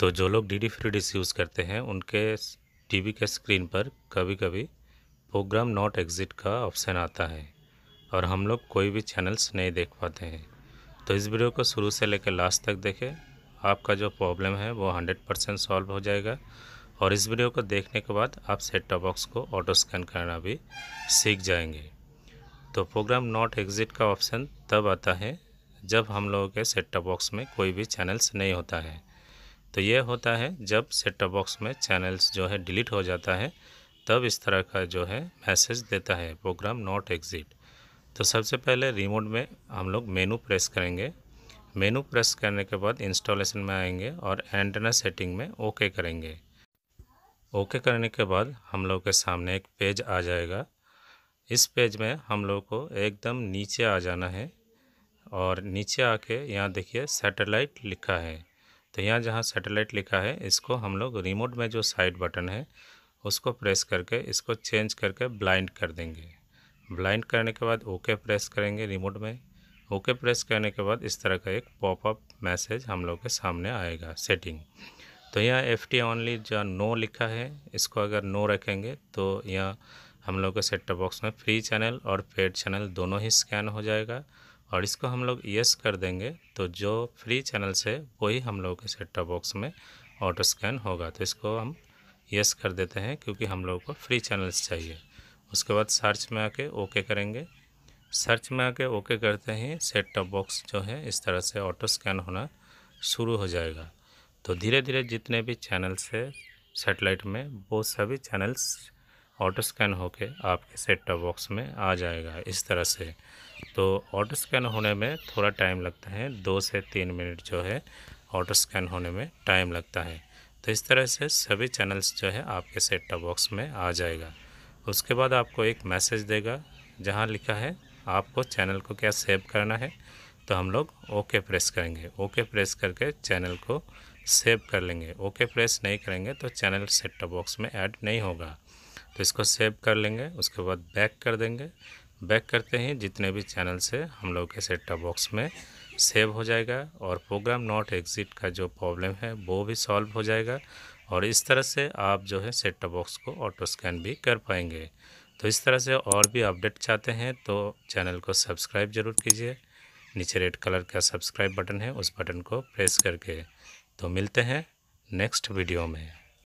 तो जो लोग D D free dish use करते हैं उनके टीवी के स्क्रीन पर कभी कभी प्रोग्राम नॉट एग्ज़िट का ऑप्शन आता है और हम लोग कोई भी चैनल्स नहीं देख पाते हैं तो इस वीडियो को शुरू से लेकर लास्ट तक देखें आपका जो प्रॉब्लम है वो हंड्रेड परसेंट सॉल्व हो जाएगा और इस वीडियो को देखने के बाद आप सेट टॉप बॉक्स को ऑटो स्कैन करना भी सीख जाएंगे तो प्रोग्राम नॉट एग्ज़िट का ऑप्शन तब आता है जब हम लोगों के सेट टॉप बॉक्स में कोई भी चैनल्स नहीं होता है तो ये होता है जब सेट बॉक्स में चैनल्स जो है डिलीट हो जाता है तब इस तरह का जो है मैसेज देता है प्रोग्राम नॉट एग्जिट तो सबसे पहले रिमोट में हम लोग मेनू प्रेस करेंगे मेनू प्रेस करने के बाद इंस्टॉलेशन में आएंगे और एंटेना सेटिंग में ओके करेंगे ओके करने के बाद हम लोग के सामने एक पेज आ जाएगा इस पेज में हम लोग को एकदम नीचे आ जाना है और नीचे आके यहाँ देखिए सैटेलाइट लिखा है तो यहाँ जहाँ सेटेलाइट लिखा है इसको हम लोग रिमोट में जो साइड बटन है उसको प्रेस करके इसको चेंज करके ब्लाइंड कर देंगे ब्लाइंड करने के बाद ओके प्रेस करेंगे रिमोट में ओके प्रेस करने के बाद इस तरह का एक पॉपअप मैसेज हम लोग के सामने आएगा सेटिंग तो यहाँ एफ टी ऑनली जो नो लिखा है इसको अगर नो रखेंगे तो यहाँ हम लोग के सेट बॉक्स में फ्री चैनल और पेड चैनल दोनों ही स्कैन हो जाएगा और इसको हम लोग यस कर देंगे तो जो फ्री चैनल से वही हम लोग के सेट टॉप बॉक्स में ऑटो स्कैन होगा तो इसको हम यस कर देते हैं क्योंकि हम लोगों को फ्री चैनल्स चाहिए उसके बाद सर्च में आके ओके करेंगे सर्च में आके ओके करते ही सेट टॉप बॉक्स जो है इस तरह से ऑटो स्कैन होना शुरू हो जाएगा तो धीरे धीरे जितने भी चैनल्स है सेटेलाइट में वो सभी चैनल्स ऑटो स्कैन होके आपके सेट टॉप बॉक्स में आ जाएगा इस तरह से तो ऑटो स्कैन होने में थोड़ा टाइम लगता है दो से तीन मिनट जो है ऑटो स्कैन होने में टाइम लगता है तो इस तरह से सभी चैनल्स जो है आपके सेट टॉप बॉक्स में आ जाएगा उसके बाद आपको एक मैसेज देगा जहाँ लिखा है आपको चैनल को क्या सेव करना है तो हम लोग ओके प्रेस करेंगे ओके प्रेस करके चैनल को सेव कर लेंगे ओके प्रेस नहीं करेंगे तो चैनल सेट टॉप बॉक्स में ऐड नहीं होगा तो इसको सेव कर लेंगे उसके बाद बैक कर देंगे बैक करते हैं जितने भी चैनल से हम लोग के सेट टॉप बॉक्स में सेव हो जाएगा और प्रोग्राम नॉट एग्जिट का जो प्रॉब्लम है वो भी सॉल्व हो जाएगा और इस तरह से आप जो है सेट टॉप बॉक्स को ऑटो स्कैन भी कर पाएंगे तो इस तरह से और भी अपडेट चाहते हैं तो चैनल को सब्सक्राइब जरूर कीजिए नीचे रेड कलर का सब्सक्राइब बटन है उस बटन को प्रेस करके तो मिलते हैं नेक्स्ट वीडियो में